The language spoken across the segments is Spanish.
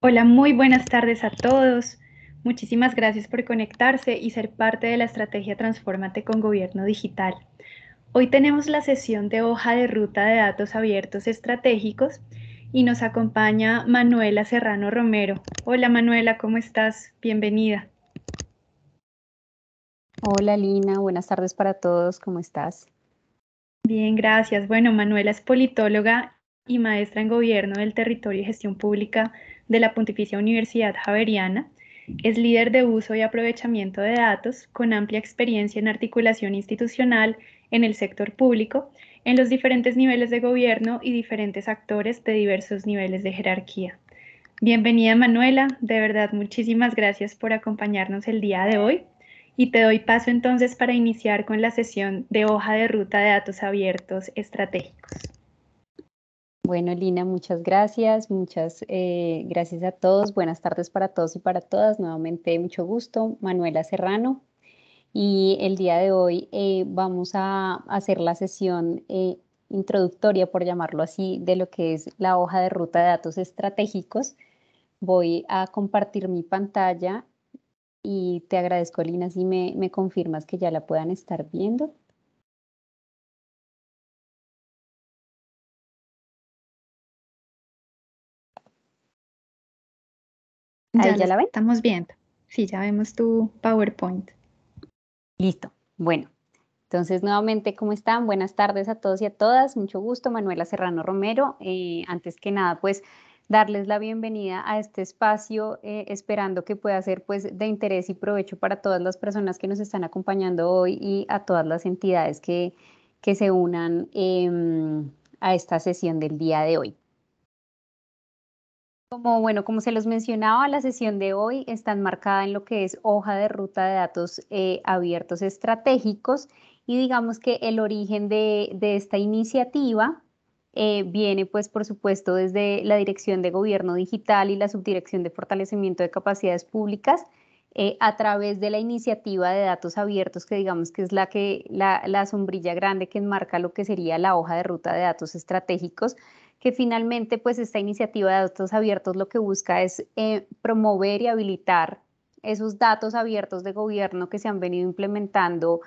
Hola, muy buenas tardes a todos. Muchísimas gracias por conectarse y ser parte de la estrategia Transformate con Gobierno Digital. Hoy tenemos la sesión de hoja de ruta de datos abiertos estratégicos y nos acompaña Manuela Serrano Romero. Hola Manuela, ¿cómo estás? Bienvenida. Hola Lina, buenas tardes para todos, ¿cómo estás? Bien, gracias. Bueno, Manuela es politóloga y maestra en Gobierno del Territorio y Gestión Pública de la Pontificia Universidad Javeriana. Es líder de uso y aprovechamiento de datos con amplia experiencia en articulación institucional en el sector público, en los diferentes niveles de gobierno y diferentes actores de diversos niveles de jerarquía. Bienvenida Manuela, de verdad muchísimas gracias por acompañarnos el día de hoy y te doy paso entonces para iniciar con la sesión de hoja de ruta de datos abiertos estratégicos. Bueno, Lina, muchas gracias, muchas eh, gracias a todos. Buenas tardes para todos y para todas. Nuevamente, mucho gusto. Manuela Serrano. Y el día de hoy eh, vamos a hacer la sesión eh, introductoria, por llamarlo así, de lo que es la hoja de ruta de datos estratégicos. Voy a compartir mi pantalla y te agradezco, Lina, si me confirmas que ya la puedan estar viendo. Ahí ya, la ven. Estamos viendo. Sí, ya vemos tu PowerPoint. Listo. Bueno, entonces, nuevamente, ¿cómo están? Buenas tardes a todos y a todas. Mucho gusto, Manuela Serrano Romero. Eh, antes que nada, pues darles la bienvenida a este espacio, eh, esperando que pueda ser pues, de interés y provecho para todas las personas que nos están acompañando hoy y a todas las entidades que, que se unan em, a esta sesión del día de hoy. Como bueno, como se los mencionaba, la sesión de hoy está enmarcada en lo que es hoja de ruta de datos eh, abiertos estratégicos y digamos que el origen de, esta iniciativa eh, viene pues por supuesto desde la Dirección de Gobierno Digital y la Subdirección de Fortalecimiento de Capacidades Públicas eh, a través de la iniciativa de datos abiertos que digamos que es la sombrilla grande que enmarca lo que sería la hoja de ruta de datos estratégicos que finalmente pues esta iniciativa de datos abiertos lo que busca es eh, promover y habilitar esos datos abiertos de gobierno que se han venido implementando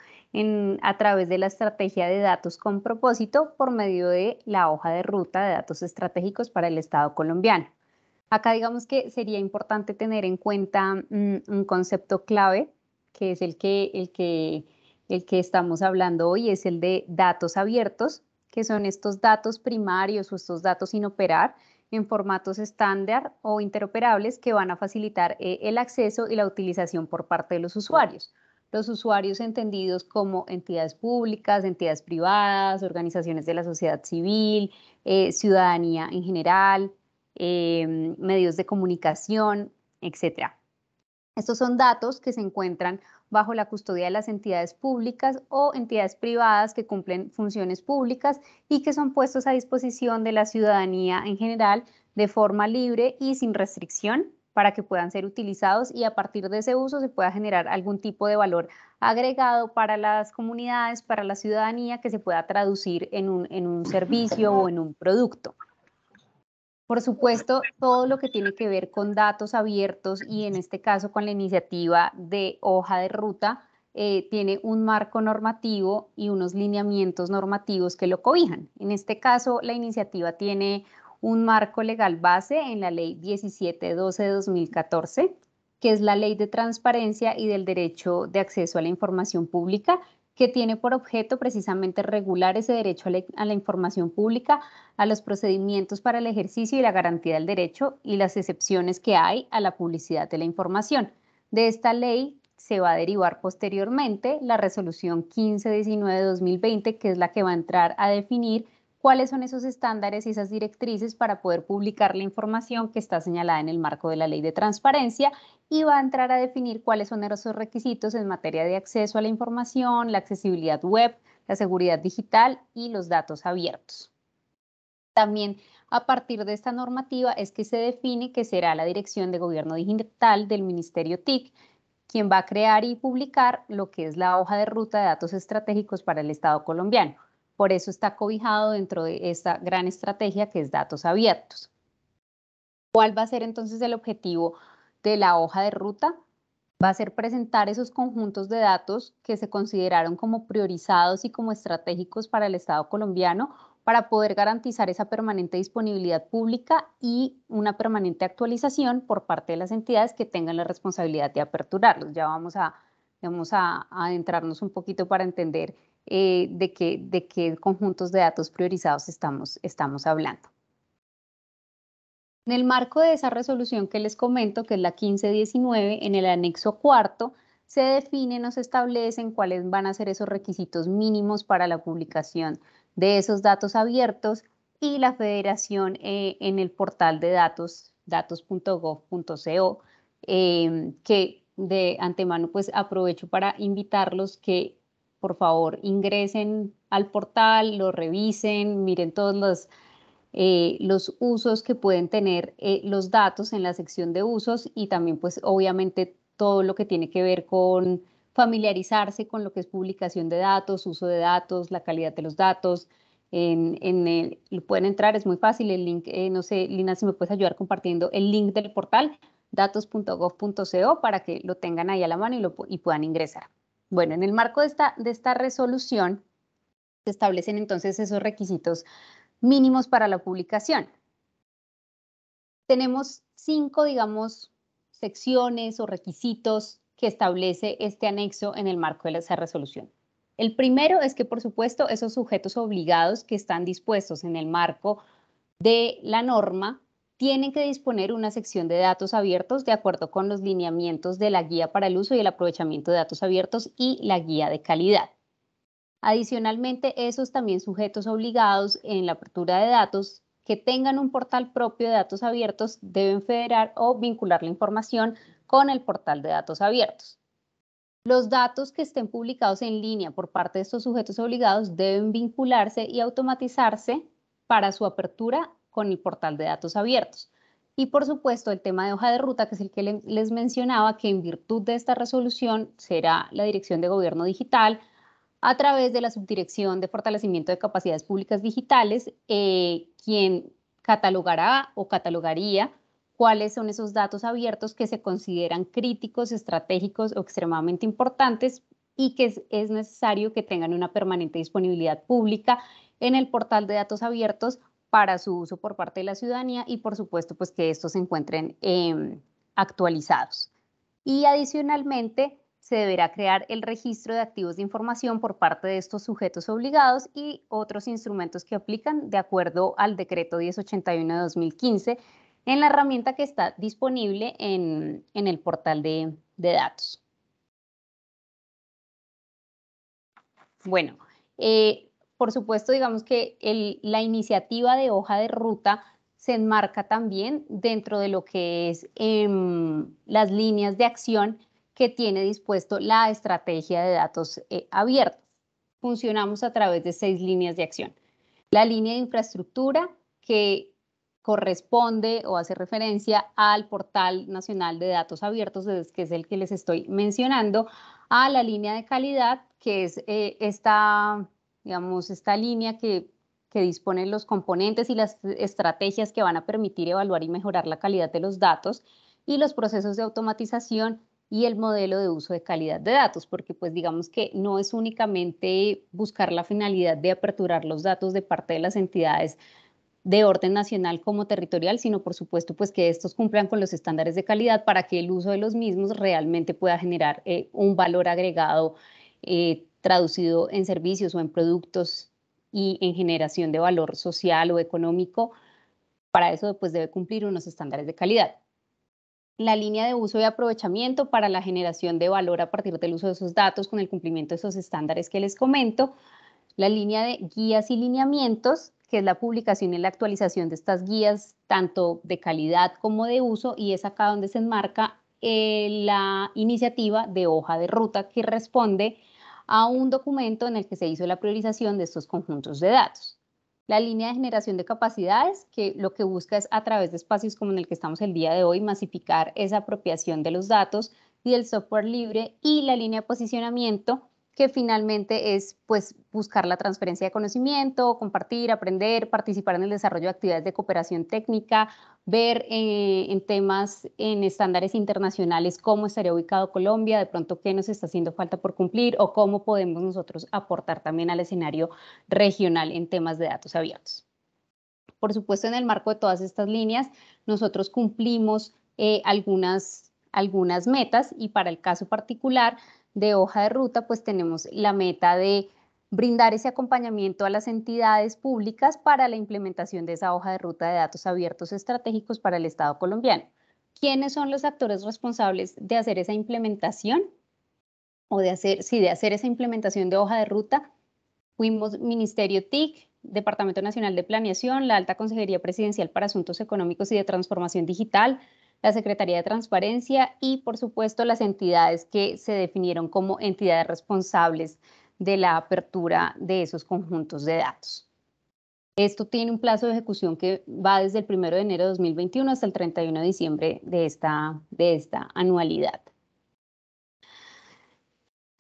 a través de la estrategia de datos con propósito por medio de la hoja de ruta de datos estratégicos para el Estado colombiano. Acá digamos que sería importante tener en cuenta mm, un concepto clave que es el que, el que, el que estamos hablando hoy, es el de datos abiertos, que son estos datos primarios o estos datos sin operar en formatos estándar o interoperables que van a facilitar eh, el acceso y la utilización por parte de los usuarios. Los usuarios entendidos como entidades públicas, entidades privadas, organizaciones de la sociedad civil, eh, ciudadanía en general, em, medios de comunicación, etc. Estos son datos que se encuentran bajo la custodia de las entidades públicas o entidades privadas que cumplen funciones públicas y que son puestos a disposición de la ciudadanía en general de forma libre y sin restricción para que puedan ser utilizados y a partir de ese uso se pueda generar algún tipo de valor agregado para las comunidades, para la ciudadanía, que se pueda traducir en un, en un servicio o en un producto. Por supuesto, todo lo que tiene que ver con datos abiertos y en este caso con la iniciativa de hoja de ruta, eh, tiene un marco normativo y unos lineamientos normativos que lo cobijan. En este caso, la iniciativa tiene un marco legal base en la Ley 1712 de 2014, que es la Ley de Transparencia y del Derecho de Acceso a la Información Pública, que tiene por objeto precisamente regular ese derecho a la, información pública, a los procedimientos para el ejercicio y la garantía del derecho y las excepciones que hay a la publicidad de la información. De esta ley se va a derivar posteriormente la resolución 1519-2020, que es la que va a entrar a definir cuáles son esos estándares y esas directrices para poder publicar la información que está señalada en el marco de la ley de transparencia y va a entrar a definir cuáles son esos requisitos en materia de acceso a la información, la accesibilidad web, la seguridad digital y los datos abiertos. También a partir de esta normativa es que se define que será la Dirección de Gobierno Digital del Ministerio TIC quien va a crear y publicar lo que es la hoja de ruta de datos estratégicos para el Estado colombiano por eso está cobijado dentro de esta gran estrategia que es datos abiertos. ¿Cuál va a ser entonces el objetivo de la hoja de ruta? Va a ser presentar esos conjuntos de datos que se consideraron como priorizados y como estratégicos para el Estado colombiano para poder garantizar esa permanente disponibilidad pública y una permanente actualización por parte de las entidades que tengan la responsabilidad de aperturarlos. Ya vamos a, vamos a, adentrarnos un poquito para entender eh, de, qué, de qué conjuntos de datos priorizados estamos, estamos hablando. En el marco de esa resolución que les comento, que es la 1519, en el anexo cuarto, se define, o se establecen cuáles van a ser esos requisitos mínimos para la publicación de esos datos abiertos y la federación eh, en el portal de datos, datos.gov.co, eh, que de antemano pues aprovecho para invitarlos que por favor, ingresen al portal, lo revisen, miren todos los, eh, los usos que pueden tener eh, los datos en la sección de usos y también, pues, obviamente, todo lo que tiene que ver con familiarizarse con lo que es publicación de datos, uso de datos, la calidad de los datos. En, el, pueden entrar, es muy fácil el link, eh, no sé, Lina, si me puedes ayudar compartiendo el link del portal datos.gov.co para que lo tengan ahí a la mano y, lo, y puedan ingresar. Bueno, en el marco de esta, resolución se establecen entonces esos requisitos mínimos para la publicación. Tenemos cinco, digamos, secciones o requisitos que establece este anexo en el marco de esa resolución. El primero es que, por supuesto, esos sujetos obligados que están dispuestos en el marco de la norma tienen que disponer una sección de datos abiertos de acuerdo con los lineamientos de la guía para el uso y el aprovechamiento de datos abiertos y la guía de calidad. Adicionalmente, esos también sujetos obligados en la apertura de datos que tengan un portal propio de datos abiertos deben federar o vincular la información con el portal de datos abiertos. Los datos que estén publicados en línea por parte de estos sujetos obligados deben vincularse y automatizarse para su apertura con el portal de datos abiertos. Y por supuesto, el tema de hoja de ruta, que es el que les mencionaba, que en virtud de esta resolución será la Dirección de Gobierno Digital a través de la Subdirección de Fortalecimiento de Capacidades Públicas Digitales, eh, quien catalogará o catalogaría cuáles son esos datos abiertos que se consideran críticos, estratégicos o extremadamente importantes y que es necesario que tengan una permanente disponibilidad pública en el portal de datos abiertos para su uso por parte de la ciudadanía y por supuesto pues que estos se encuentren em, actualizados. Y adicionalmente se deberá crear el registro de activos de información por parte de estos sujetos obligados y otros instrumentos que aplican de acuerdo al decreto 1081 de 2015 en la herramienta que está disponible en, el portal de, datos. Bueno, eh, por supuesto, digamos que la iniciativa de hoja de ruta se enmarca también dentro de lo que es em, las líneas de acción que tiene dispuesto la estrategia de datos eh, abiertos. Funcionamos a través de seis líneas de acción. La línea de infraestructura que corresponde o hace referencia al portal nacional de datos abiertos, que es el que les estoy mencionando, a la línea de calidad, que es eh, esta digamos, esta línea que, que disponen los componentes y las estrategias que van a permitir evaluar y mejorar la calidad de los datos y los procesos de automatización y el modelo de uso de calidad de datos, porque pues digamos que no es únicamente buscar la finalidad de aperturar los datos de parte de las entidades de orden nacional como territorial, sino por supuesto pues que estos cumplan con los estándares de calidad para que el uso de los mismos realmente pueda generar eh, un valor agregado eh, traducido en servicios o en productos y en generación de valor social o económico, para eso pues, debe cumplir unos estándares de calidad. La línea de uso y aprovechamiento para la generación de valor a partir del uso de esos datos con el cumplimiento de esos estándares que les comento. La línea de guías y lineamientos, que es la publicación y la actualización de estas guías, tanto de calidad como de uso, y es acá donde se enmarca eh, la iniciativa de hoja de ruta que responde a un documento en el que se hizo la priorización de estos conjuntos de datos. La línea de generación de capacidades, que lo que busca es a través de espacios como en el que estamos el día de hoy, masificar esa apropiación de los datos y el software libre. Y la línea de posicionamiento, que finalmente es pues buscar la transferencia de conocimiento, compartir, aprender, participar en el desarrollo de actividades de cooperación técnica, ver eh, en temas, en estándares internacionales, cómo estaría ubicado Colombia, de pronto qué nos está haciendo falta por cumplir o cómo podemos nosotros aportar también al escenario regional en temas de datos abiertos. Por supuesto, en el marco de todas estas líneas, nosotros cumplimos eh, algunas, algunas metas y para el caso particular, de hoja de ruta, pues tenemos la meta de brindar ese acompañamiento a las entidades públicas para la implementación de esa hoja de ruta de datos abiertos estratégicos para el Estado colombiano. ¿Quiénes son los actores responsables de hacer esa implementación? O de hacer, sí, de hacer esa implementación de hoja de ruta, fuimos Ministerio TIC, Departamento Nacional de Planeación, la Alta Consejería Presidencial para Asuntos Económicos y de Transformación Digital, la Secretaría de Transparencia y, por supuesto, las entidades que se definieron como entidades responsables de la apertura de esos conjuntos de datos. Esto tiene un plazo de ejecución que va desde el 1 de enero de 2021 hasta el 31 de diciembre de esta, de esta anualidad.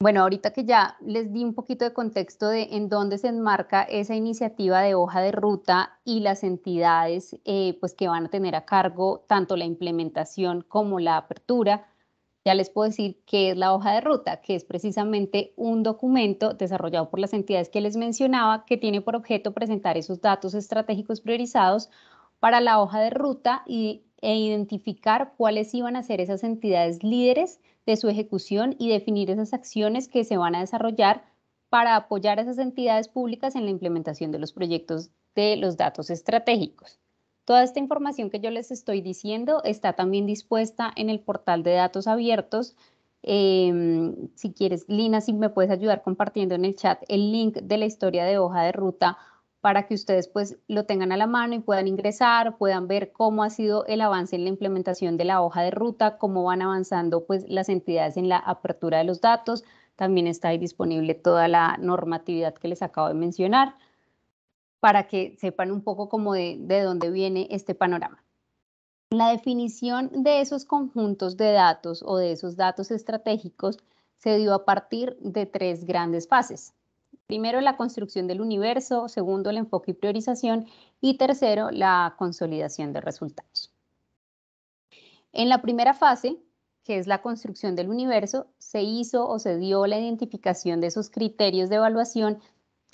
Bueno, ahorita que ya les di un poquito de contexto de en dónde se enmarca esa iniciativa de hoja de ruta y las entidades eh, pues que van a tener a cargo tanto la implementación como la apertura, ya les puedo decir qué es la hoja de ruta, que es precisamente un documento desarrollado por las entidades que les mencionaba que tiene por objeto presentar esos datos estratégicos priorizados para la hoja de ruta y, e identificar cuáles iban a ser esas entidades líderes de su ejecución y definir esas acciones que se van a desarrollar para apoyar a esas entidades públicas en la implementación de los proyectos de los datos estratégicos. Toda esta información que yo les estoy diciendo está también dispuesta en el portal de datos abiertos. Em, si quieres, Lina, si me puedes ayudar compartiendo en el chat el link de la historia de hoja de ruta para que ustedes pues lo tengan a la mano y puedan ingresar, puedan ver cómo ha sido el avance en la implementación de la hoja de ruta, cómo van avanzando pues las entidades en la apertura de los datos. También está ahí disponible toda la normatividad que les acabo de mencionar para que sepan un poco cómo de, de dónde viene este panorama. La definición de esos conjuntos de datos o de esos datos estratégicos se dio a partir de tres grandes fases. Primero, la construcción del universo, segundo, el enfoque y priorización y tercero, la consolidación de resultados. En la primera fase, que es la construcción del universo, se hizo o se dio la identificación de esos criterios de evaluación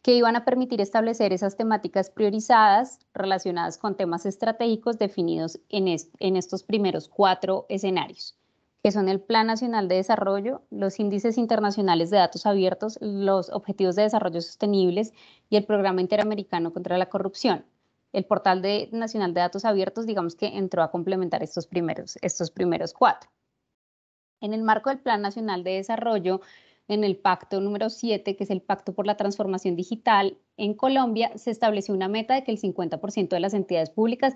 que iban a permitir establecer esas temáticas priorizadas relacionadas con temas estratégicos definidos en, en estos primeros cuatro escenarios que son el Plan Nacional de Desarrollo, los índices internacionales de datos abiertos, los objetivos de desarrollo sostenibles y el Programa Interamericano contra la Corrupción. El portal nacional de datos abiertos, digamos que entró a complementar estos primeros, estos primeros cuatro. En el marco del Plan Nacional de Desarrollo, en el pacto número 7, que es el Pacto por la Transformación Digital, en Colombia se estableció una meta de que el 50% de las entidades públicas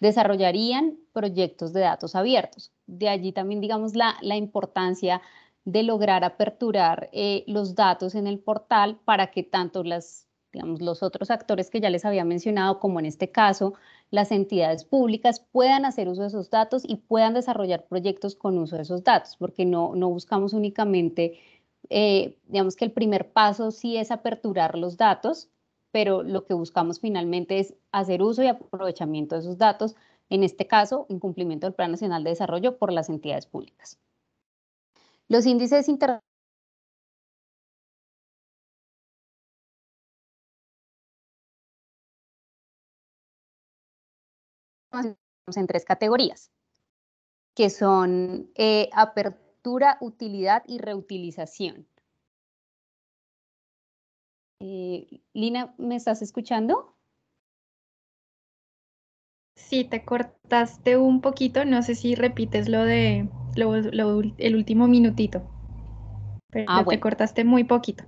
desarrollarían proyectos de datos abiertos. De allí también, digamos, la, importancia de lograr aperturar eh, los datos en el portal para que tanto las, digamos, los otros actores que ya les había mencionado, como en este caso las entidades públicas, puedan hacer uso de esos datos y puedan desarrollar proyectos con uso de esos datos, porque no, no buscamos únicamente, eh, digamos que el primer paso sí es aperturar los datos, pero lo que buscamos finalmente es hacer uso y aprovechamiento de esos datos, en este caso, en cumplimiento del Plan Nacional de Desarrollo por las entidades públicas. Los índices internacionales en tres categorías, que son eh, apertura, utilidad y reutilización. Eh, Lina, ¿me estás escuchando? Sí, te cortaste un poquito, no sé si repites lo de el último minutito, pero ah, te cortaste muy poquito.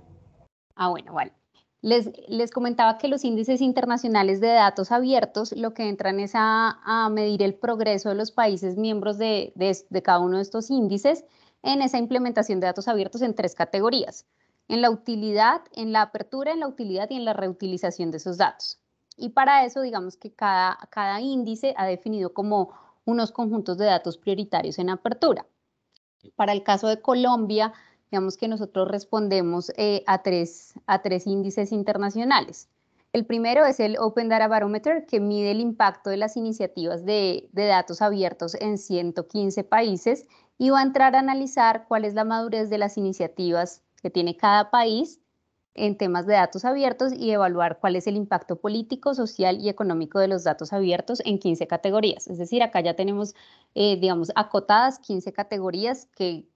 Ah, bueno, vale. Les, les, comentaba que los índices internacionales de datos abiertos lo que entran es a, a medir el progreso de los países miembros de, de cada uno de estos índices en esa implementación de datos abiertos en tres categorías en la utilidad, en la apertura, en la utilidad y en la reutilización de esos datos. Y para eso, digamos que cada, cada índice ha definido como unos conjuntos de datos prioritarios en apertura. Para el caso de Colombia, digamos que nosotros respondemos eh, a, tres, a tres índices internacionales. El primero es el Open Data Barometer, que mide el impacto de las iniciativas de, de, datos abiertos en 115 países y va a entrar a analizar cuál es la madurez de las iniciativas que tiene cada país en temas de datos abiertos y evaluar cuál es el impacto político, social y económico de los datos abiertos en 15 categorías. Es decir, acá ya tenemos, eh, digamos, acotadas 15 categorías que,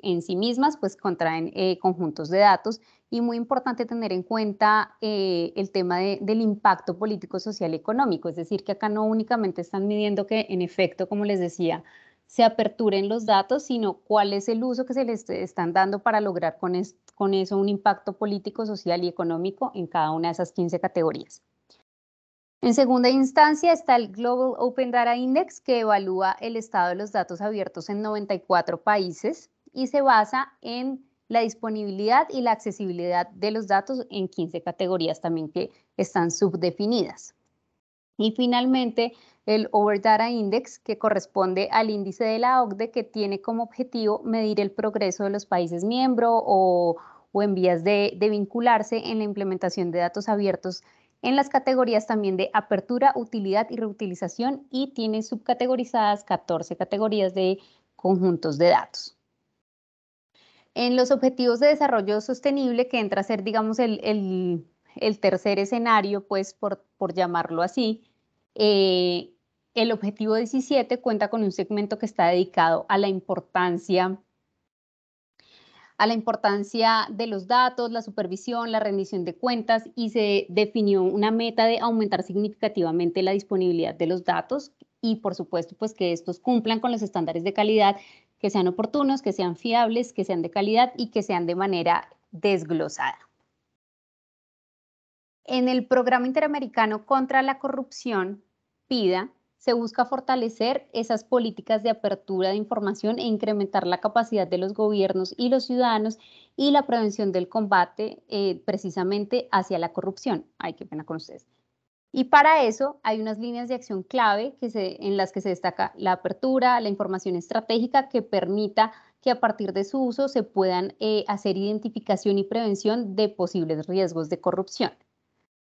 en sí mismas pues contraen eh, conjuntos de datos y muy importante tener en cuenta eh, el tema del impacto político, social y económico. Es decir, que acá no únicamente están midiendo que en efecto, como les decía, se aperturen los datos, sino cuál es el uso que se les están dando para lograr con, con eso un impacto político, social y económico en cada una de esas 15 categorías. En segunda instancia está el Global Open Data Index, que evalúa el estado de los datos abiertos en 94 países y se basa en la disponibilidad y la accesibilidad de los datos en 15 categorías también que están subdefinidas. Y finalmente el Overdata Index, que corresponde al índice de la OCDE que tiene como objetivo medir el progreso de los países miembros o, en vías de, vincularse en la implementación de datos abiertos en las categorías también de apertura, utilidad y reutilización y tiene subcategorizadas 14 categorías de conjuntos de datos. En los objetivos de desarrollo sostenible, que entra a ser, digamos, el, tercer escenario, pues por, llamarlo así, eh, el objetivo 17 cuenta con un segmento que está dedicado a la importancia a la importancia de los datos, la supervisión, la rendición de cuentas y se definió una meta de aumentar significativamente la disponibilidad de los datos y por supuesto pues que estos cumplan con los estándares de calidad, que sean oportunos, que sean fiables, que sean de calidad y que sean de manera desglosada. En el programa interamericano contra la corrupción, PIDA, se busca fortalecer esas políticas de apertura de información e incrementar la capacidad de los gobiernos y los ciudadanos y la prevención del combate eh, precisamente hacia la corrupción. hay qué pena con ustedes. Y para eso hay unas líneas de acción clave que se, en las que se destaca la apertura, la información estratégica que permita que a partir de su uso se puedan eh, hacer identificación y prevención de posibles riesgos de corrupción.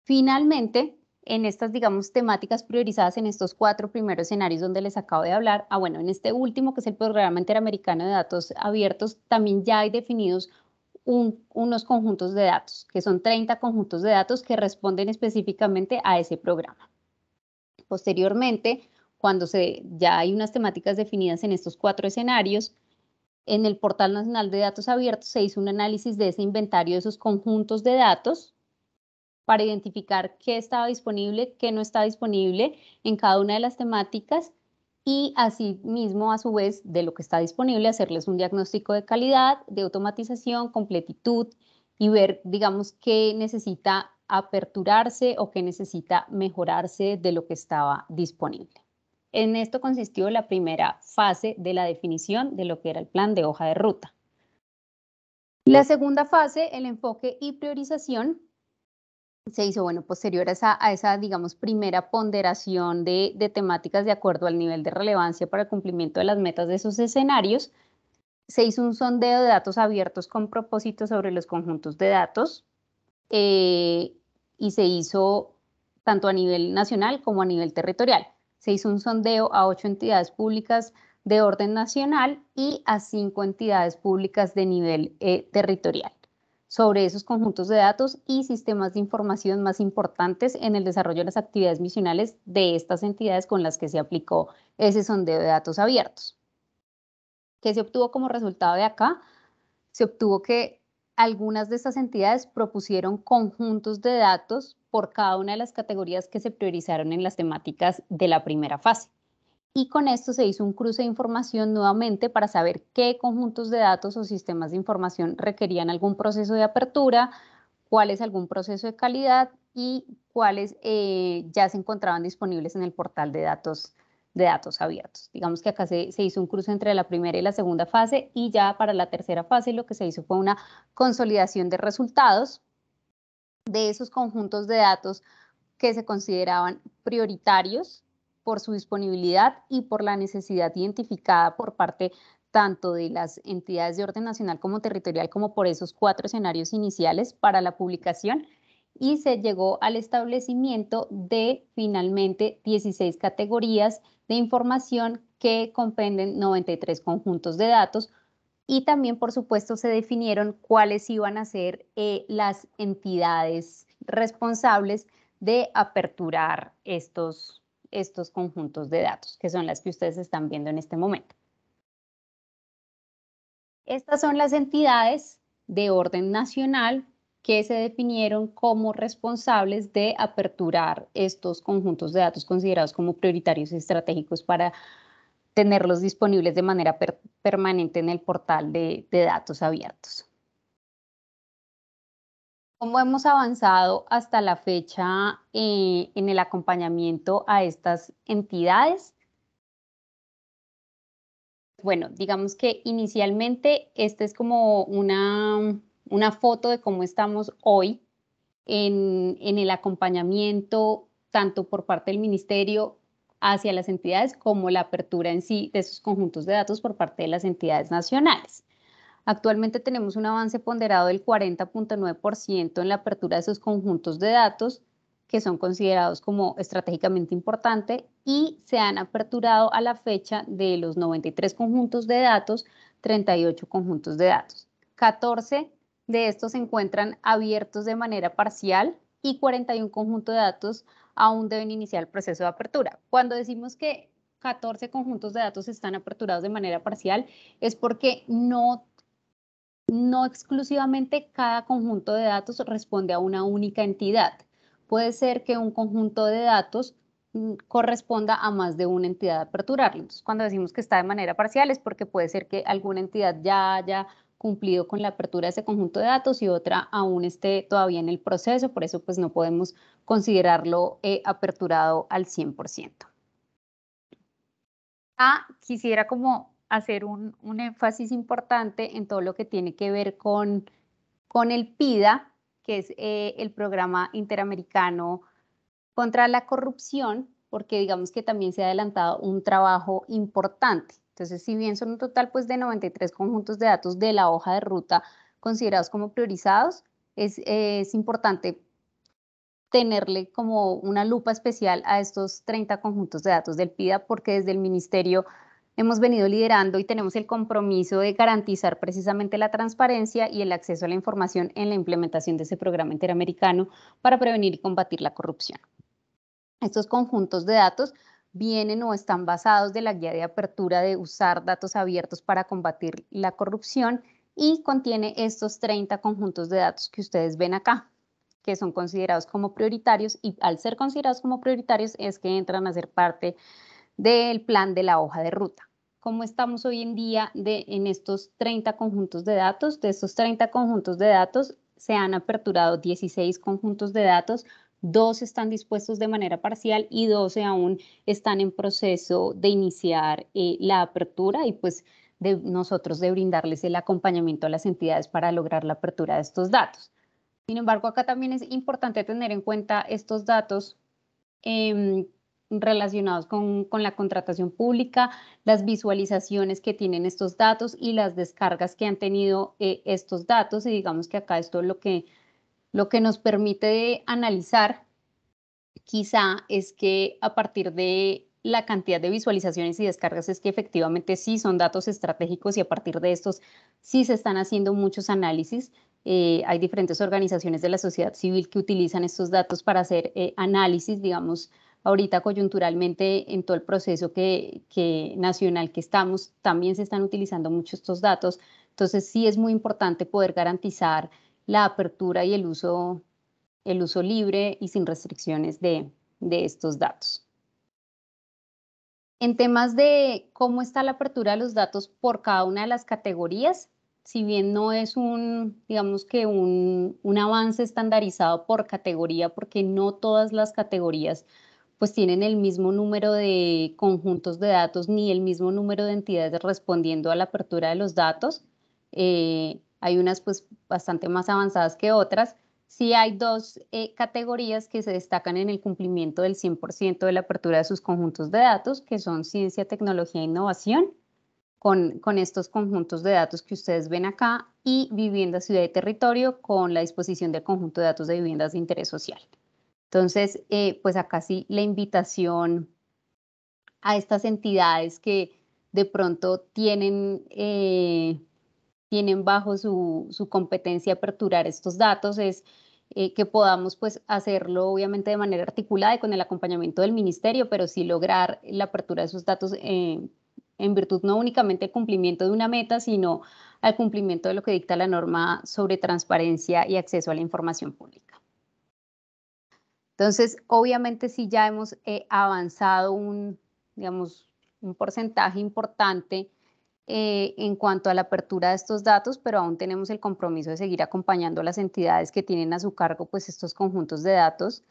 Finalmente, en estas, digamos, temáticas priorizadas en estos cuatro primeros escenarios donde les acabo de hablar, ah, bueno, en este último, que es el Programa Interamericano de Datos Abiertos, también ya hay definidos unos conjuntos de datos, que son 30 conjuntos de datos que responden específicamente a ese programa. Posteriormente, cuando se, ya hay unas temáticas definidas en estos cuatro escenarios, en el Portal Nacional de Datos Abiertos se hizo un análisis de ese inventario de esos conjuntos de datos para identificar qué estaba disponible, qué no está disponible en cada una de las temáticas y asimismo, a su vez, de lo que está disponible, hacerles un diagnóstico de calidad, de automatización, completitud y ver, digamos, qué necesita aperturarse o qué necesita mejorarse de lo que estaba disponible. En esto consistió la primera fase de la definición de lo que era el plan de hoja de ruta. La segunda fase, el enfoque y priorización, se hizo, bueno, posterior a esa, digamos, primera ponderación de, temáticas de acuerdo al nivel de relevancia para el cumplimiento de las metas de esos escenarios, se hizo un sondeo de datos abiertos con propósito sobre los conjuntos de datos eh, y se hizo tanto a nivel nacional como a nivel territorial. Se hizo un sondeo a ocho entidades públicas de orden nacional y a cinco entidades públicas de nivel eh, territorial sobre esos conjuntos de datos y sistemas de información más importantes en el desarrollo de las actividades misionales de estas entidades con las que se aplicó ese sondeo de datos abiertos. ¿Qué se obtuvo como resultado de acá? Se obtuvo que algunas de estas entidades propusieron conjuntos de datos por cada una de las categorías que se priorizaron en las temáticas de la primera fase y con esto se hizo un cruce de información nuevamente para saber qué conjuntos de datos o sistemas de información requerían algún proceso de apertura, cuál es algún proceso de calidad y cuáles eh, ya se encontraban disponibles en el portal de datos, de datos abiertos. Digamos que acá se, hizo un cruce entre la primera y la segunda fase y ya para la tercera fase lo que se hizo fue una consolidación de resultados de esos conjuntos de datos que se consideraban prioritarios por su disponibilidad y por la necesidad identificada por parte tanto de las entidades de orden nacional como territorial, como por esos cuatro escenarios iniciales para la publicación y se llegó al establecimiento de finalmente 16 categorías de información que comprenden 93 conjuntos de datos y también, por supuesto, se definieron cuáles iban a ser eh, las entidades responsables de aperturar estos estos conjuntos de datos, que son las que ustedes están viendo en este momento. Estas son las entidades de orden nacional que se definieron como responsables de aperturar estos conjuntos de datos considerados como prioritarios y estratégicos para tenerlos disponibles de manera permanente en el portal de datos abiertos. ¿Cómo hemos avanzado hasta la fecha eh, en el acompañamiento a estas entidades? Bueno, digamos que inicialmente esta es como una, una foto de cómo estamos hoy en, en el acompañamiento tanto por parte del ministerio hacia las entidades como la apertura en sí de esos conjuntos de datos por parte de las entidades nacionales. Actualmente tenemos un avance ponderado del 40.9% en la apertura de esos conjuntos de datos que son considerados como estratégicamente importante y se han aperturado a la fecha de los 93 conjuntos de datos, 38 conjuntos de datos. 14 de estos se encuentran abiertos de manera parcial y 41 conjuntos de datos aún deben iniciar el proceso de apertura. Cuando decimos que 14 conjuntos de datos están aperturados de manera parcial es porque no no exclusivamente cada conjunto de datos responde a una única entidad. Puede ser que un conjunto de datos mm, corresponda a más de una entidad aperturarlo. Entonces, cuando decimos que está de manera parcial es porque puede ser que alguna entidad ya haya cumplido con la apertura de ese conjunto de datos y otra aún esté todavía en el proceso, por eso pues no podemos considerarlo eh, aperturado al 100%. Ah, quisiera como hacer un, énfasis importante en todo lo que tiene que ver con, con el PIDA, que es eh, el programa interamericano contra la corrupción, porque digamos que también se ha adelantado un trabajo importante. Entonces, si bien son un total pues, de 93 conjuntos de datos de la hoja de ruta considerados como priorizados, es, eh, es importante tenerle como una lupa especial a estos 30 conjuntos de datos del PIDA, porque desde el Ministerio hemos venido liderando y tenemos el compromiso de garantizar precisamente la transparencia y el acceso a la información en la implementación de ese programa interamericano para prevenir y combatir la corrupción. Estos conjuntos de datos vienen o están basados de la guía de apertura de usar datos abiertos para combatir la corrupción y contiene estos 30 conjuntos de datos que ustedes ven acá, que son considerados como prioritarios y al ser considerados como prioritarios es que entran a ser parte del plan de la hoja de ruta. ¿Cómo estamos hoy en día en estos 30 conjuntos de datos? De estos 30 conjuntos de datos se han aperturado 16 conjuntos de datos, dos están dispuestos de manera parcial y 12 aún están en proceso de iniciar eh, la apertura y pues de nosotros de brindarles el acompañamiento a las entidades para lograr la apertura de estos datos. Sin embargo, acá también es importante tener en cuenta estos datos eh, relacionados con, la contratación pública, las visualizaciones que tienen estos datos y las descargas que han tenido eh, estos datos. Y digamos que acá esto es lo que, lo que nos permite analizar quizá es que a partir de la cantidad de visualizaciones y descargas es que efectivamente sí son datos estratégicos y a partir de estos sí se están haciendo muchos análisis. Eh, hay diferentes organizaciones de la sociedad civil que utilizan estos datos para hacer eh, análisis, digamos, ahorita coyunturalmente en todo el proceso que, que nacional que estamos, también se están utilizando mucho estos datos. Entonces sí es muy importante poder garantizar la apertura y el uso, el uso libre y sin restricciones de, de estos datos. En temas de cómo está la apertura de los datos por cada una de las categorías, si bien no es un, digamos que un, un avance estandarizado por categoría, porque no todas las categorías pues tienen el mismo número de conjuntos de datos ni el mismo número de entidades respondiendo a la apertura de los datos. Eh, hay unas pues bastante más avanzadas que otras. Sí hay dos eh, categorías que se destacan en el cumplimiento del 100% de la apertura de sus conjuntos de datos, que son ciencia, tecnología e innovación, con, con estos conjuntos de datos que ustedes ven acá, y vivienda, ciudad y territorio, con la disposición del conjunto de datos de viviendas de interés social. Entonces, eh, pues acá sí la invitación a estas entidades que de pronto tienen, eh, tienen bajo su, su, competencia aperturar estos datos es eh, que podamos pues hacerlo obviamente de manera articulada y con el acompañamiento del ministerio, pero sí lograr la apertura de esos datos en virtud no únicamente del cumplimiento de una meta, sino al cumplimiento de lo que dicta la norma sobre transparencia y acceso a la información pública. Entonces, obviamente si ya hemos eh, avanzado un, digamos, un porcentaje importante eh, en cuanto a la apertura de estos datos, pero aún tenemos el compromiso de seguir acompañando a las entidades que tienen a su cargo pues, estos conjuntos de datos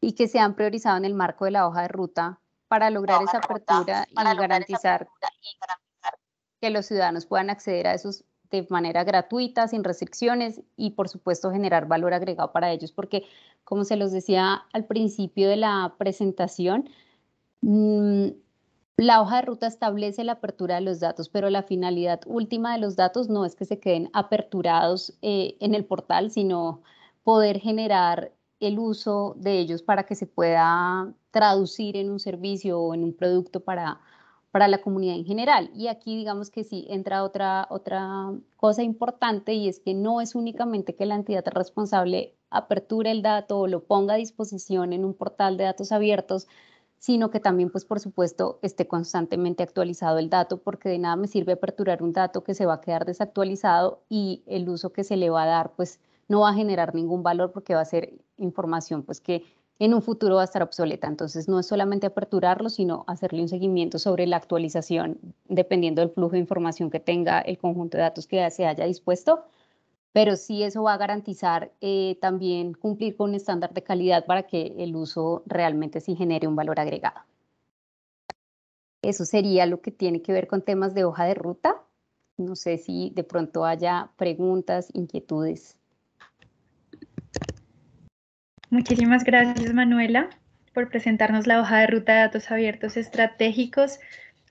y que se han priorizado en el marco de la hoja de ruta para lograr, esa ruta, para lograr esa apertura y garantizar que los ciudadanos puedan acceder a esos de manera gratuita, sin restricciones y por supuesto generar valor agregado para ellos, porque como se los decía al principio de la presentación, mm, la hoja de ruta establece la apertura de los datos, pero la finalidad última de los datos no es que se queden aperturados eh, en el portal, sino poder generar el uso de ellos para que se pueda traducir en un servicio o en un producto para, para la comunidad en general. Y aquí digamos que sí entra otra, otra cosa importante y es que no es únicamente que la entidad responsable aperture el dato o lo ponga a disposición en un portal de datos abiertos, sino que también, pues por supuesto, esté constantemente actualizado el dato, porque de nada me sirve aperturar un dato que se va a quedar desactualizado y el uso que se le va a dar, pues no va a generar ningún valor porque va a ser información, pues que en un futuro va a estar obsoleta. Entonces, no es solamente aperturarlo, sino hacerle un seguimiento sobre la actualización, dependiendo del flujo de información que tenga el conjunto de datos que se haya dispuesto. Pero sí eso va a garantizar eh, también cumplir con un estándar de calidad para que el uso realmente se genere un valor agregado. Eso sería lo que tiene que ver con temas de hoja de ruta. No sé si de pronto haya preguntas, inquietudes. Muchísimas gracias, Manuela, por presentarnos la hoja de ruta de datos abiertos estratégicos.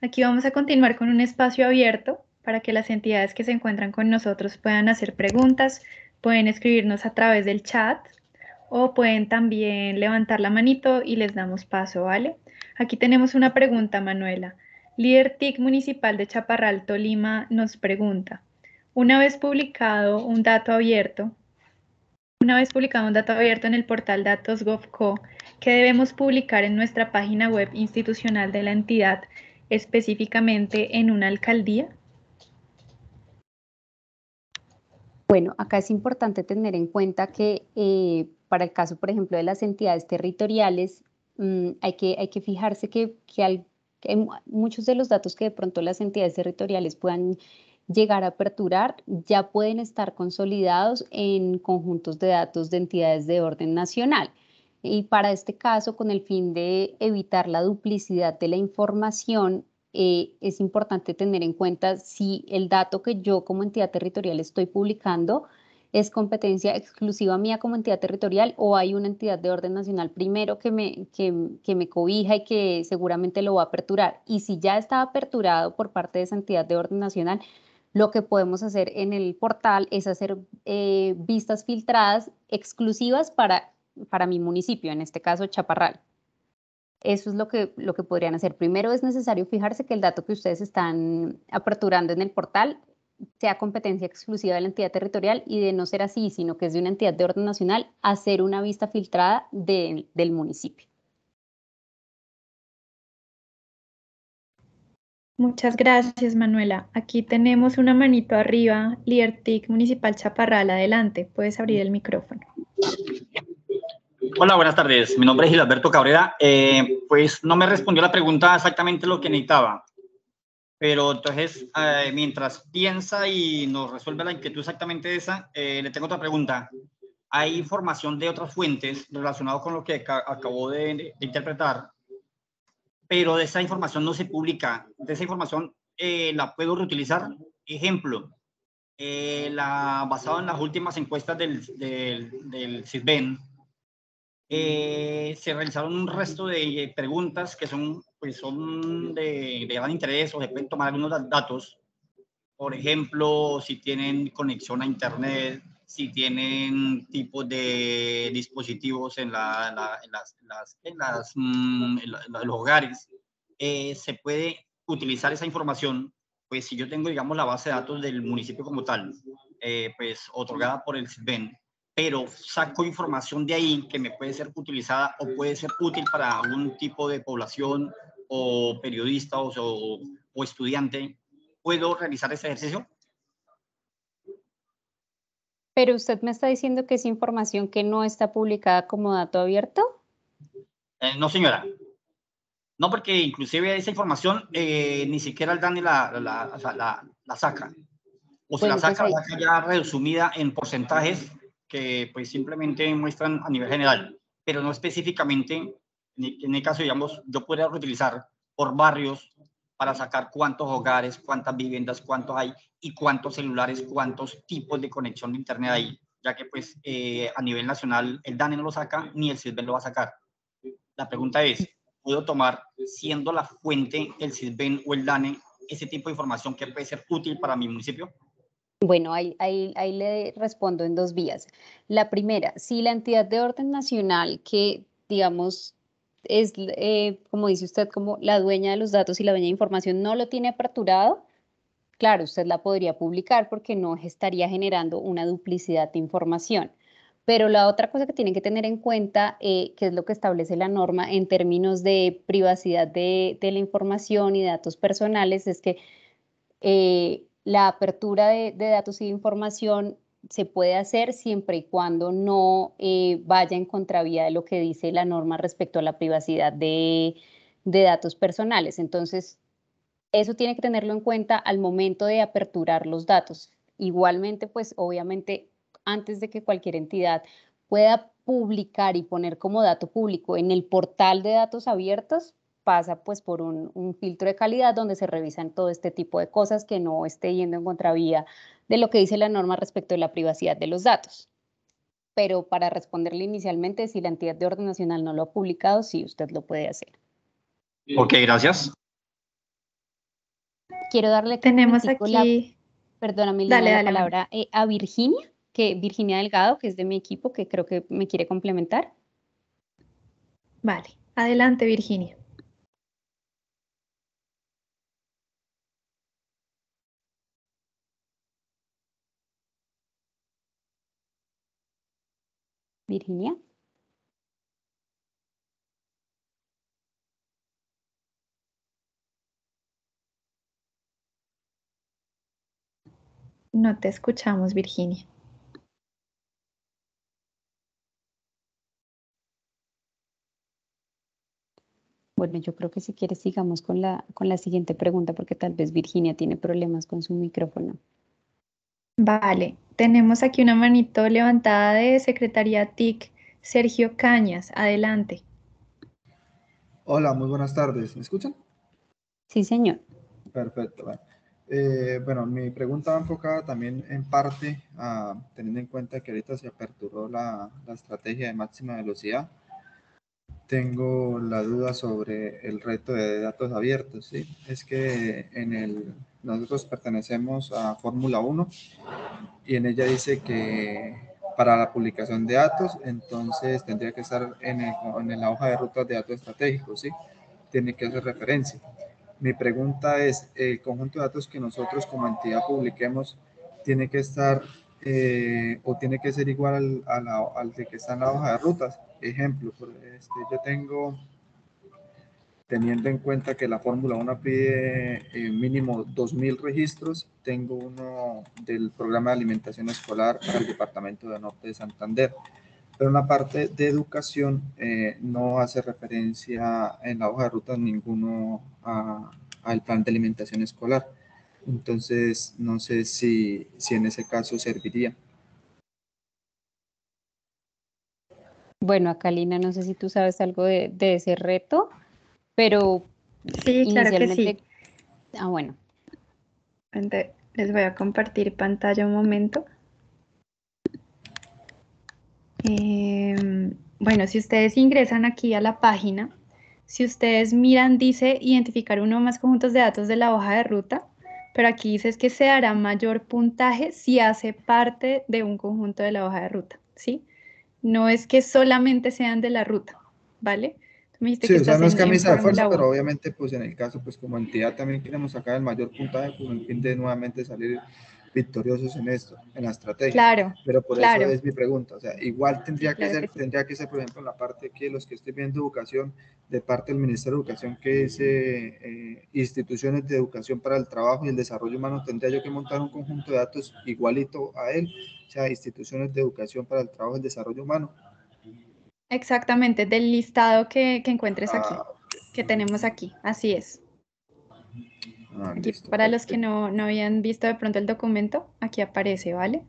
Aquí vamos a continuar con un espacio abierto para que las entidades que se encuentran con nosotros puedan hacer preguntas, pueden escribirnos a través del chat o pueden también levantar la manito y les damos paso, ¿vale? Aquí tenemos una pregunta, Manuela. Líder TIC Municipal de Chaparral, Tolima, nos pregunta, una vez publicado un dato abierto, una vez publicado un dato abierto en el portal Datos ¿qué debemos publicar en nuestra página web institucional de la entidad, específicamente en una alcaldía? Bueno, acá es importante tener en cuenta que eh, para el caso, por ejemplo, de las entidades territoriales, mm, hay, que, hay que fijarse que, que, muchos de los datos que de pronto las entidades territoriales puedan llegar a aperturar ya pueden estar consolidados en conjuntos de datos de entidades de orden nacional. Y para este caso, con el fin de evitar la duplicidad de la información, eh, es importante tener en cuenta si el dato que yo como entidad territorial estoy publicando es competencia exclusiva mía como entidad territorial o hay una entidad de orden nacional primero que me, que, que me cobija y que seguramente lo va a aperturar. Y si ya está aperturado por parte de esa entidad de orden nacional, lo que podemos hacer en el portal es hacer eh, vistas filtradas exclusivas para, para mi municipio, en este caso Chaparral. Eso es lo que, lo que podrían hacer. Primero es necesario fijarse que el dato que ustedes están aperturando en el portal sea competencia exclusiva de la entidad territorial y de no ser así, sino que es de una entidad de orden nacional, hacer una vista filtrada del municipio. Muchas gracias, Manuela. Aquí tenemos una manito arriba, Liertic Municipal Chaparral. Adelante, puedes abrir el micrófono. Hola, buenas tardes. Mi nombre es Gilberto Cabrera. Eh, pues no me respondió la pregunta exactamente lo que necesitaba, pero entonces eh, mientras piensa y nos resuelve la inquietud exactamente esa, eh, le tengo otra pregunta. ¿Hay información de otras fuentes relacionado con lo que acabó de interpretar pero de esa información no se publica. De esa información eh, la puedo reutilizar. Ejemplo, eh, la, basado en las últimas encuestas del, del, eh, se realizaron un resto de preguntas que son, pues son de, de gran interés o se pueden tomar algunos datos. Por ejemplo, si tienen conexión a Internet, si tienen tipos de dispositivos en, los hogares, eh, se puede utilizar esa información, pues si yo tengo, digamos, la base de datos del municipio como tal, eh, pues otorgada por el SBEN, pero saco información de ahí que me puede ser utilizada o puede ser útil para algún tipo de población o periodista o, o estudiante, ¿puedo realizar ese ejercicio? Pero usted me está diciendo que es información que no está publicada como dato abierto. Eh, no, señora. No, porque inclusive esa información eh, ni siquiera el DANI la, la, la, saca. O se la saca, ya resumida en porcentajes que pues simplemente muestran a nivel general, pero no específicamente, en el caso, digamos, yo podría reutilizar por barrios para sacar cuántos hogares, cuántas viviendas, cuántos hay y cuántos celulares, cuántos tipos de conexión de Internet hay, ya que pues eh, a nivel nacional el DANE no lo saca ni el CISBEN lo va a sacar. La pregunta es, ¿puedo tomar, siendo la fuente el CISBEN o el DANE, ese tipo de información que puede ser útil para mi municipio? Bueno, ahí, ahí, ahí, le respondo en dos vías. La primera, si la entidad de orden nacional que, digamos, es, eh, como dice usted, como la dueña de los datos y la dueña de información no lo tiene aperturado, claro, usted la podría publicar porque no estaría generando una duplicidad de información. Pero la otra cosa que tienen que tener en cuenta, eh, que es lo que establece la norma en términos de privacidad de, la información y datos personales, es que eh, la apertura de, de datos y de información se puede hacer siempre y cuando no eh, vaya en contravía de lo que dice la norma respecto a la privacidad de, de datos personales. Entonces, eso tiene que tenerlo en cuenta al momento de aperturar los datos. Igualmente, pues obviamente, antes de que cualquier entidad pueda publicar y poner como dato público en el portal de datos abiertos, pasa pues por un, filtro de calidad donde se revisan todo este tipo de cosas que no esté yendo en contravía de lo que dice la norma respecto de la privacidad de los datos. Pero para responderle inicialmente, si la entidad de orden nacional no lo ha publicado, sí, usted lo puede hacer. Ok, gracias. Quiero darle Tenemos aquí... La, perdóname, dale, la palabra eh, a Virginia, que Virginia Delgado, que es de mi equipo, que creo que me quiere complementar. Vale, adelante Virginia. Virginia. No te escuchamos, Virginia. Bueno, yo creo que si quieres sigamos con la, con la siguiente pregunta porque tal vez Virginia tiene problemas con su micrófono. Vale, tenemos aquí una manito levantada de Secretaría TIC. Sergio Cañas, adelante. Hola, muy buenas tardes. ¿Me escuchan? Sí, señor. Perfecto. Eh, bueno, mi pregunta va enfocada también en parte, a, teniendo en cuenta que ahorita se aperturó la, la estrategia de máxima velocidad. Tengo la duda sobre el reto de datos abiertos. ¿sí? Es que en el nosotros pertenecemos a Fórmula 1 y en ella dice que para la publicación de datos, entonces tendría que estar en, la hoja de rutas de datos estratégicos, ¿sí? Tiene que hacer referencia. Mi pregunta es, ¿el conjunto de datos que nosotros como entidad publiquemos tiene que estar eh, o tiene que ser igual al, de que está en la hoja de rutas? Ejemplo, este, yo tengo teniendo en cuenta que la Fórmula 1 pide eh, mínimo 2.000 registros, tengo uno del programa de alimentación escolar para Departamento de Norte de Santander. Pero en la parte de educación eh, no hace referencia en la hoja de ruta ninguno al plan de alimentación escolar. Entonces, no sé si, en ese caso serviría. Bueno, Acalina, no sé si tú sabes algo de ese reto pero sí, Claro que sí. Ah, bueno. les voy a compartir pantalla un momento. Em, bueno, si ustedes ingresan aquí a la página, si ustedes miran, dice identificar uno o más conjuntos de datos de la hoja de ruta, pero aquí dice que se hará mayor puntaje si hace parte de un conjunto de la hoja de ruta, ¿sí? No es que solamente sean de la ruta, ¿vale? sí, o sea, no es camisa de fuerza, pero obviamente, pues en el caso, pues como entidad también queremos sacar el mayor puntaje con el fin de nuevamente salir victoriosos en esto, en la estrategia. Claro. Pero por eso es mi pregunta. O sea, igual tendría que ser, tendría que ser, por ejemplo, en la parte que los que estén viendo educación, de parte del Ministerio de Educación, que es eh, eh, instituciones de educación para el trabajo y el desarrollo humano, tendría yo que montar un conjunto de datos igualito a él, o sea, instituciones de educación para el trabajo y el desarrollo humano, Exactamente, del listado que, encuentres aquí, ah, que tenemos aquí, así es. Ah, para los que no, habían visto de pronto el documento, aquí aparece, ¿vale?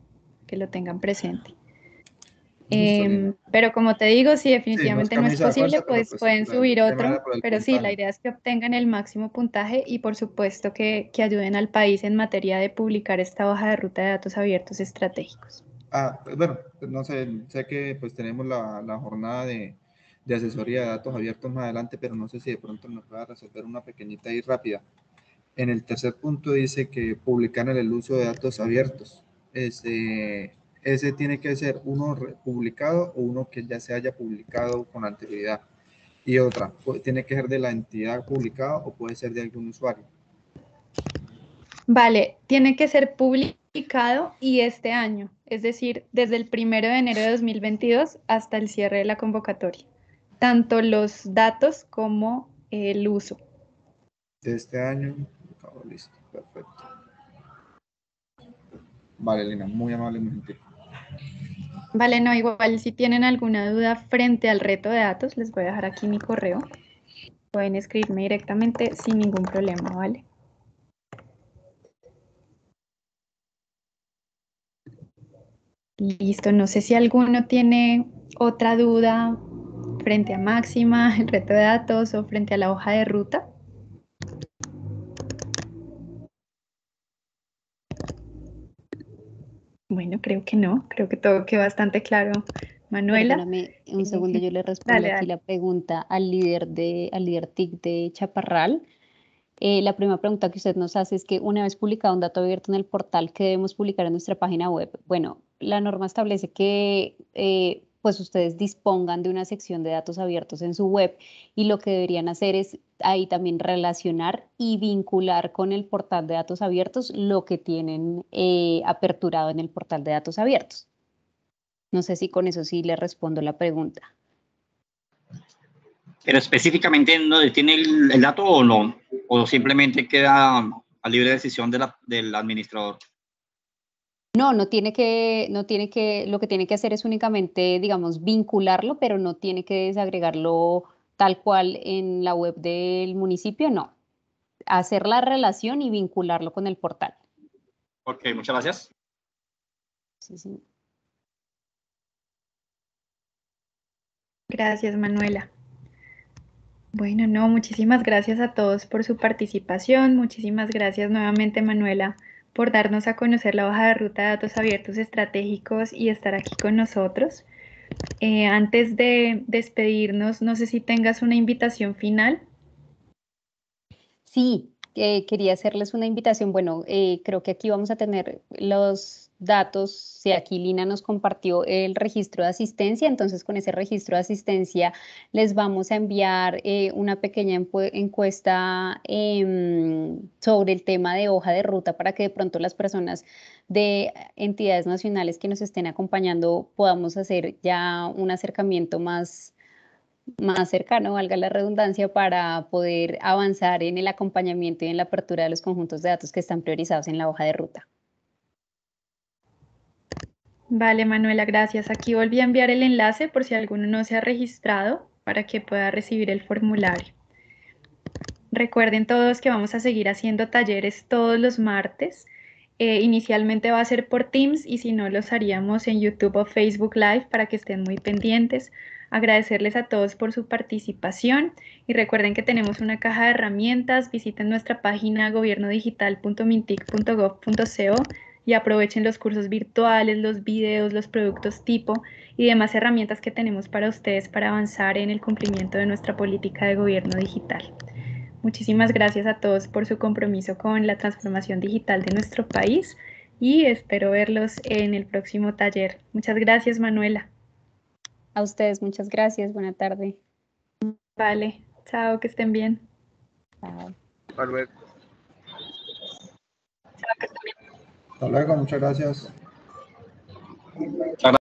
Que lo tengan presente. Em, pero como te digo, si definitivamente no, es posible, pues, pues, pueden subir otro, pero sí, la idea es que obtengan el máximo puntaje y por supuesto que ayuden al país en materia de publicar esta hoja de ruta de datos abiertos estratégicos. Ah, pues, bueno, pues, no sé, sé que pues tenemos la, jornada de, asesoría de datos abiertos más adelante, pero no sé si de pronto nos pueda resolver una pequeñita y rápida. En el tercer punto dice que publicar el uso de datos abiertos. Este, ese tiene que ser uno publicado o uno que ya se haya publicado con anterioridad. Y otra, tiene que ser de la entidad publicada o puede ser de algún usuario. Vale, tiene que ser publicado y este año es decir, desde el 1 de enero de 2022 hasta el cierre de la convocatoria, tanto los datos como el uso. De este año, oh, listo, perfecto. Vale, Elena, muy amablemente. Vale, no, igual si tienen alguna duda frente al reto de datos, les voy a dejar aquí mi correo. Pueden escribirme directamente sin ningún problema, ¿vale? Listo, no sé si alguno tiene otra duda frente a Máxima, el reto de datos o frente a la hoja de ruta. Bueno, creo que no, creo que todo quedó bastante claro. Manuela. un segundo, yo le respondo aquí la pregunta al líder, de, al líder TIC de Chaparral. Eh, la primera pregunta que usted nos hace es que una vez publicado un dato abierto en el portal, ¿qué debemos publicar en nuestra página web? Bueno, la norma establece que eh, pues ustedes dispongan de una sección de datos abiertos en su web y lo que deberían hacer es ahí también relacionar y vincular con el portal de datos abiertos lo que tienen eh, aperturado en el portal de datos abiertos. No sé si con eso sí le respondo la pregunta. Pero específicamente no detiene el, dato o no, o simplemente queda a libre decisión del administrador. No, no tiene que, no tiene que, lo que tiene que hacer es únicamente, digamos, vincularlo, pero no tiene que desagregarlo tal cual en la web del municipio, no. Hacer la relación y vincularlo con el portal. Ok, muchas gracias. Sí, sí. Gracias, Manuela. Bueno, no, muchísimas gracias a todos por su participación. Muchísimas gracias nuevamente, Manuela, por darnos a conocer la hoja de ruta de datos abiertos estratégicos y estar aquí con nosotros. Eh, antes de despedirnos, no sé si tengas una invitación final. Sí, eh, quería hacerles una invitación. Bueno, eh, creo que aquí vamos a tener los datos, si aquí Lina nos compartió el registro de asistencia, entonces con ese registro de asistencia les vamos a enviar eh, una pequeña encuesta em, sobre el tema de hoja de ruta para que de pronto las personas de entidades nacionales que nos estén acompañando podamos hacer ya un acercamiento más, más cercano, valga la redundancia, para poder avanzar en el acompañamiento y en la apertura de los conjuntos de datos que están priorizados en la hoja de ruta. Vale, Manuela, gracias. Aquí volví a enviar el enlace por si alguno no se ha registrado para que pueda recibir el formulario. Recuerden todos que vamos a seguir haciendo talleres todos los martes. Eh, inicialmente va a ser por Teams y si no, los haríamos en YouTube o Facebook Live para que estén muy pendientes. Agradecerles a todos por su participación y recuerden que tenemos una caja de herramientas. Visiten nuestra página gobiernodigital.mintic.gov.co y aprovechen los cursos virtuales, los videos, los productos tipo y demás herramientas que tenemos para ustedes para avanzar en el cumplimiento de nuestra política de gobierno digital. Muchísimas gracias a todos por su compromiso con la transformación digital de nuestro país y espero verlos en el próximo taller. Muchas gracias, Manuela. A ustedes, muchas gracias. Buena tarde. Vale, chao, que estén bien. Chao. Chao, que hasta luego, muchas gracias.